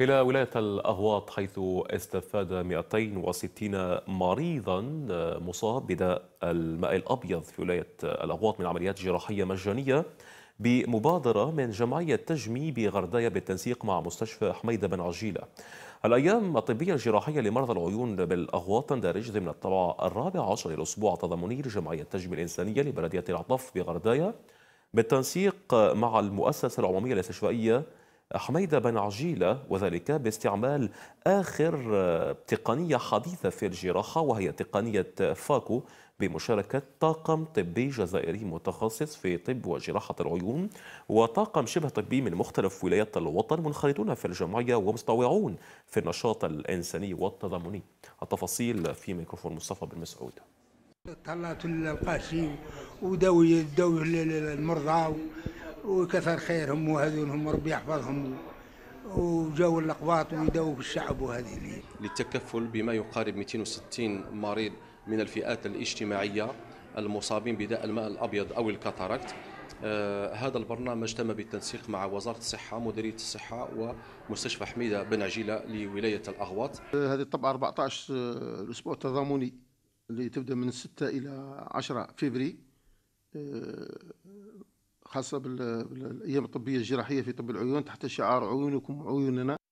إلى ولاية الأغواط حيث استفاد 260 مريضا آه، مصاب بداء الماء الأبيض في ولاية الأغواط من عمليات جراحية مجانية بمبادرة من جمعية تجمي بغردايا بالتنسيق مع مستشفى حميدة بن عجيلة الأيام الطبية الجراحية لمرضى العيون بالأغواط تندرج ضمن الطبع الرابع عشر للأسبوع التضامني لجمعية تجمي الإنسانية لبلدية العطف بغردايا بالتنسيق مع المؤسسة العمومية الاستشفائية حميدة بن عجيلة وذلك باستعمال آخر آه، تقنية حديثة في الجراحة وهي تقنية فاكو بمشاركة طاقم طبي جزائري متخصص في طب وجراحة العيون وطاقم شبه طبي من مختلف ولايات الوطن منخرطون في الجمعية ومستوعون في النشاط الإنساني والتضامني التفاصيل في ميكروفون مصطفى بن مسعود طلعت القاسي وداوي المرضى وكثر خيرهم وهذول هم ربي يحفظهم وجاوا الاقباط ويداووا الشعب وهذه للتكفل بما يقارب 260 مريض من الفئات الاجتماعيه المصابين بداء الماء الابيض او الكاتاركت آه هذا البرنامج تم بالتنسيق مع وزاره الصحه مديريه الصحه ومستشفى حميده بن عجيله لولايه الاغواط آه، هذه الطبعه 14 آه، الاسبوع التضامني اللي تبدا من 6 الى 10 فبراير آه، خاصة بالأيام الطبية الجراحية في طب العيون تحت شعار عيونكم عيوننا